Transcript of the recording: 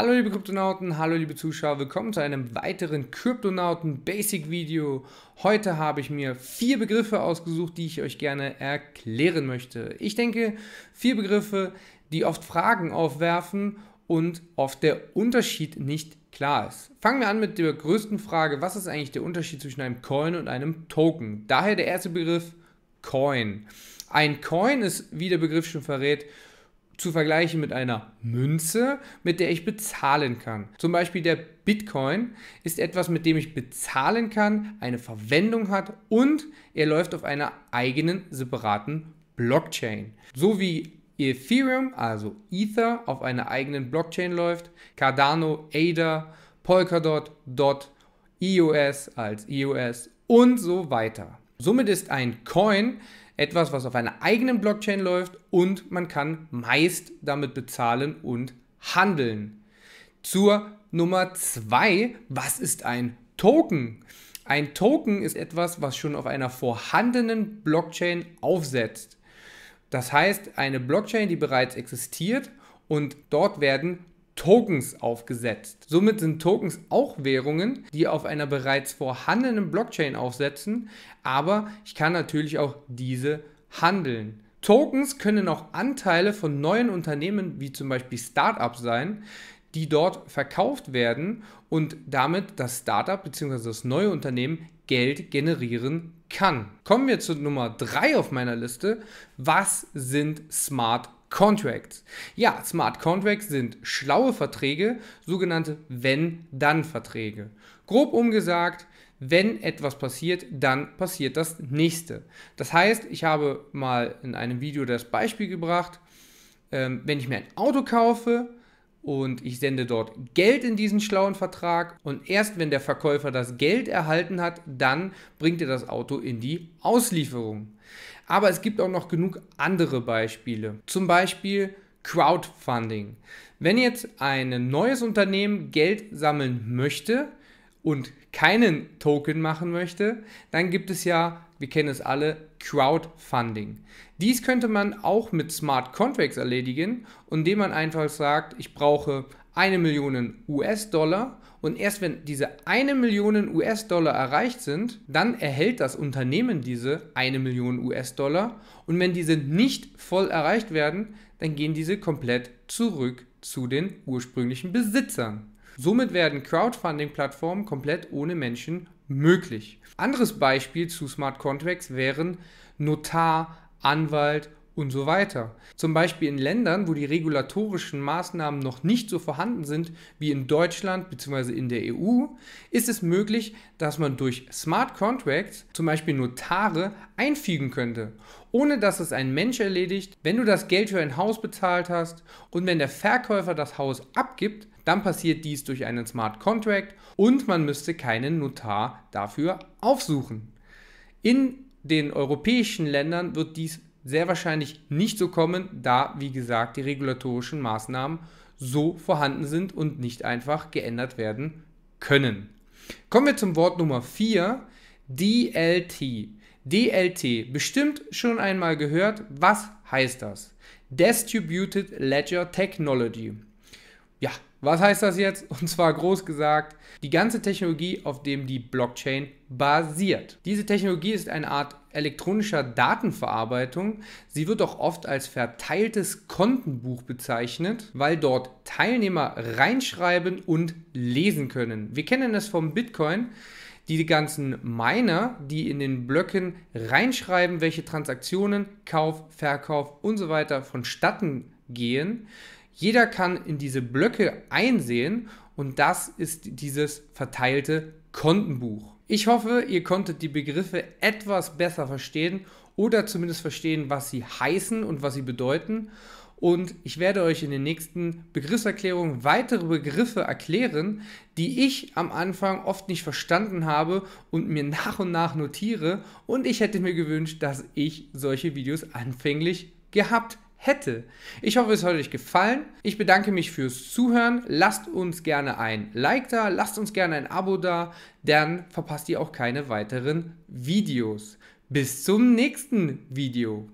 Hallo liebe Kryptonauten, hallo liebe Zuschauer, willkommen zu einem weiteren Kryptonauten Basic Video. Heute habe ich mir vier Begriffe ausgesucht, die ich euch gerne erklären möchte. Ich denke, vier Begriffe, die oft Fragen aufwerfen und oft der Unterschied nicht klar ist. Fangen wir an mit der größten Frage, was ist eigentlich der Unterschied zwischen einem Coin und einem Token? Daher der erste Begriff Coin. Ein Coin ist, wie der Begriff schon verrät, zu vergleichen mit einer Münze, mit der ich bezahlen kann. Zum Beispiel der Bitcoin ist etwas, mit dem ich bezahlen kann, eine Verwendung hat und er läuft auf einer eigenen separaten Blockchain. So wie Ethereum, also Ether, auf einer eigenen Blockchain läuft, Cardano, ADA, Polkadot, DOT, EOS als EOS und so weiter. Somit ist ein Coin etwas, was auf einer eigenen Blockchain läuft und man kann meist damit bezahlen und handeln. Zur Nummer zwei: was ist ein Token? Ein Token ist etwas, was schon auf einer vorhandenen Blockchain aufsetzt. Das heißt, eine Blockchain, die bereits existiert und dort werden Tokens aufgesetzt. Somit sind Tokens auch Währungen, die auf einer bereits vorhandenen Blockchain aufsetzen, aber ich kann natürlich auch diese handeln. Tokens können auch Anteile von neuen Unternehmen wie zum Beispiel Startups sein, die dort verkauft werden und damit das Startup bzw. das neue Unternehmen Geld generieren kann. Kommen wir zu Nummer 3 auf meiner Liste. Was sind Smart Contracts. Ja, Smart Contracts sind schlaue Verträge, sogenannte Wenn-Dann-Verträge. Grob umgesagt, wenn etwas passiert, dann passiert das nächste. Das heißt, ich habe mal in einem Video das Beispiel gebracht, ähm, wenn ich mir ein Auto kaufe und ich sende dort Geld in diesen schlauen Vertrag und erst wenn der Verkäufer das Geld erhalten hat, dann bringt er das Auto in die Auslieferung. Aber es gibt auch noch genug andere Beispiele. Zum Beispiel Crowdfunding. Wenn jetzt ein neues Unternehmen Geld sammeln möchte und keinen Token machen möchte, dann gibt es ja, wir kennen es alle, Crowdfunding. Dies könnte man auch mit Smart Contracts erledigen, indem man einfach sagt, ich brauche eine Million US-Dollar und erst wenn diese eine Million US-Dollar erreicht sind, dann erhält das Unternehmen diese eine Million US-Dollar. Und wenn diese nicht voll erreicht werden, dann gehen diese komplett zurück zu den ursprünglichen Besitzern. Somit werden Crowdfunding-Plattformen komplett ohne Menschen möglich. Anderes Beispiel zu Smart Contracts wären Notar, Anwalt und so weiter. Zum Beispiel in Ländern, wo die regulatorischen Maßnahmen noch nicht so vorhanden sind wie in Deutschland bzw. in der EU, ist es möglich, dass man durch Smart Contracts zum Beispiel Notare einfügen könnte, ohne dass es ein Mensch erledigt. Wenn du das Geld für ein Haus bezahlt hast und wenn der Verkäufer das Haus abgibt, dann passiert dies durch einen Smart Contract und man müsste keinen Notar dafür aufsuchen. In den europäischen Ländern wird dies sehr wahrscheinlich nicht so kommen, da, wie gesagt, die regulatorischen Maßnahmen so vorhanden sind und nicht einfach geändert werden können. Kommen wir zum Wort Nummer 4, DLT. DLT, bestimmt schon einmal gehört, was heißt das? Distributed Ledger Technology. Ja, was heißt das jetzt? Und zwar groß gesagt, die ganze Technologie, auf dem die Blockchain basiert. Diese Technologie ist eine Art elektronischer Datenverarbeitung. Sie wird auch oft als verteiltes Kontenbuch bezeichnet, weil dort Teilnehmer reinschreiben und lesen können. Wir kennen das vom Bitcoin die ganzen Miner, die in den Blöcken reinschreiben, welche Transaktionen, Kauf, Verkauf und so weiter vonstatten gehen. Jeder kann in diese Blöcke einsehen und das ist dieses verteilte Kontenbuch. Ich hoffe, ihr konntet die Begriffe etwas besser verstehen oder zumindest verstehen, was sie heißen und was sie bedeuten. Und ich werde euch in den nächsten Begriffserklärungen weitere Begriffe erklären, die ich am Anfang oft nicht verstanden habe und mir nach und nach notiere. Und ich hätte mir gewünscht, dass ich solche Videos anfänglich gehabt hätte. Ich hoffe, es hat euch gefallen. Ich bedanke mich fürs Zuhören. Lasst uns gerne ein Like da, lasst uns gerne ein Abo da, dann verpasst ihr auch keine weiteren Videos. Bis zum nächsten Video.